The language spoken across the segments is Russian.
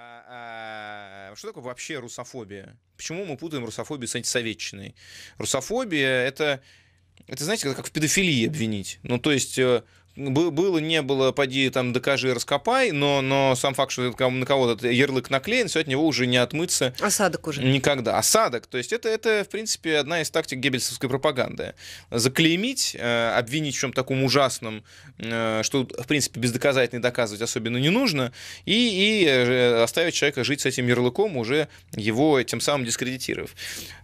А, а, что такое вообще русофобия? Почему мы путаем русофобию с антисоветчиной? Русофобия это, это знаете, как в педофилии обвинить. Ну, то есть э, было, не было, поди там докажи, раскопай, но, но сам факт, что на кого-то ярлык наклеен, все от него уже не отмыться. Осадок уже. Никогда. Осадок. То есть это, это в принципе, одна из тактик геббельсовской пропаганды. Заклеймить, э, обвинить в чем таком ужасном, э, что, в принципе, бездоказательно доказывать особенно не нужно, и, и э, оставить человека жить с этим ярлыком, уже его тем самым дискредитировав.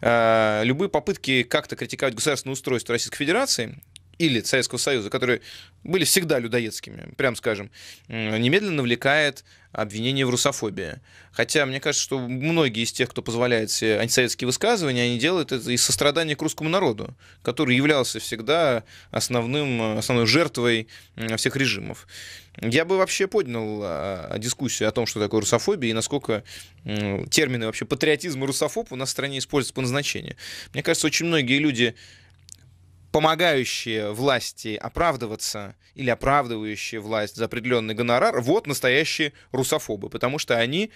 Любые попытки как-то критиковать государственное устройство Российской Федерации, или Советского Союза, которые были всегда людоедскими, прям скажем, немедленно навлекает обвинение в русофобии. Хотя, мне кажется, что многие из тех, кто позволяет себе антисоветские высказывания, они делают это из сострадания к русскому народу, который являлся всегда основным, основной жертвой всех режимов. Я бы вообще поднял а, дискуссию о том, что такое русофобия и насколько термины вообще патриотизм и русофоб у нас в стране используются по назначению. Мне кажется, очень многие люди помогающие власти оправдываться или оправдывающие власть за определенный гонорар, вот настоящие русофобы, потому что они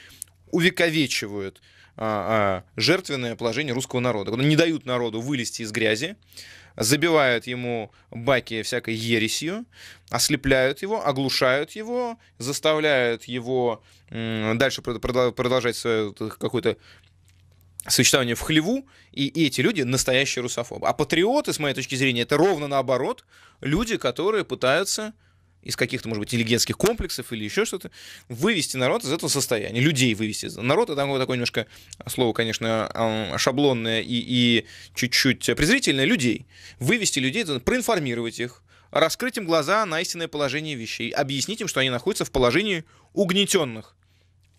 увековечивают а, а, жертвенное положение русского народа. Не дают народу вылезти из грязи, забивают ему баки всякой ересью, ослепляют его, оглушают его, заставляют его дальше продолжать свою какую-то сочетание в хлеву, и, эти люди настоящие русофобы. А патриоты, с моей точки зрения, это ровно наоборот, люди, которые пытаются из каких-то, может быть, интеллигентских комплексов или еще что-то, вывести народ из этого состояния, людей вывести. Народ — это такое, такое немножко слово, конечно, шаблонное и, и чуть-чуть презрительное, людей. Вывести людей, проинформировать их, раскрыть им глаза на истинное положение вещей, объяснить им, что они находятся в положении угнетенных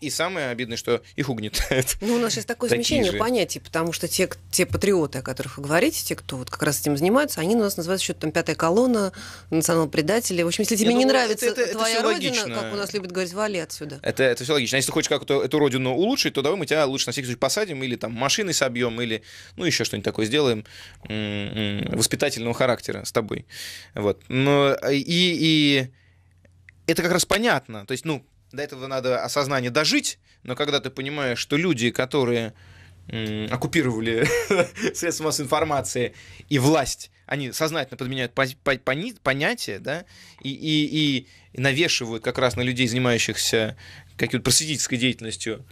и самое обидное, что их угнетает. Ну, у нас сейчас такое смещение же. понятий, потому что те, те патриоты, о которых вы говорите, те, кто вот как раз этим занимаются, они у нас называются что-то там пятая колонна, национал-предатели. В общем, если тебе не, ну, нравится это, это, твоя это родина, логично. как у нас любят говорить, вали отсюда. Это, это все логично. А если ты хочешь как-то эту родину улучшить, то давай мы тебя лучше на всякий случай посадим, или там машины собьем, или ну еще что-нибудь такое сделаем воспитательного характера с тобой. Вот. Но, э, и, и это как раз понятно. То есть, ну, до этого надо осознание дожить, но когда ты понимаешь, что люди, которые оккупировали средства массовой информации и власть, они сознательно подменяют по понятия, да, и, и, и навешивают как раз на людей, занимающихся какой-то просветительской деятельностью,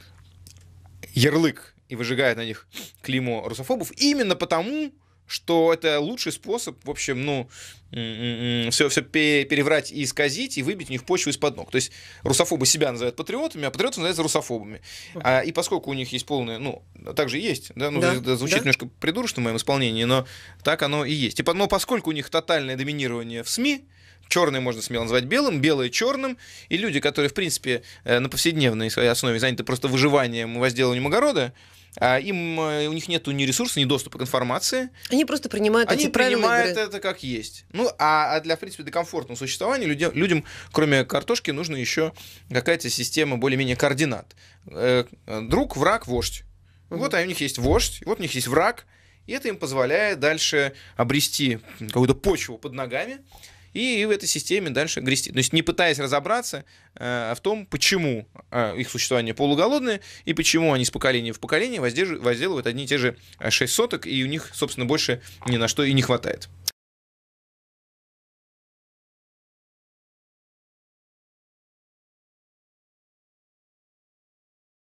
ярлык и выжигают на них клеймо русофобов, именно потому, что это лучший способ, в общем, ну, все, все переврать и исказить, и выбить у них почву из-под ног. То есть русофобы себя называют патриотами, а патриоты называются русофобами. А, и поскольку у них есть полное, ну, также есть, да, ну, да, это звучит да. немножко придурочно в моем исполнении, но так оно и есть. И, типа, но поскольку у них тотальное доминирование в СМИ, черные можно смело назвать белым, белое черным, и люди, которые, в принципе, э, на повседневной своей основе заняты просто выживанием и возделыванием огорода, а, им, э, у них нет ни ресурса, ни доступа к информации. Они просто принимают Они эти принимают игры. это как есть. Ну, а, а для, в принципе, для комфортного существования людям, людям кроме картошки, нужна еще какая-то система более-менее координат. Э, друг, враг, вождь. Угу. Вот а у них есть вождь, вот у них есть враг, и это им позволяет дальше обрести какую-то почву под ногами, и в этой системе дальше грести. То есть не пытаясь разобраться э, в том, почему э, их существование полуголодное и почему они с поколения в поколение возделывают одни и те же 6 э, соток, и у них, собственно, больше ни на что и не хватает.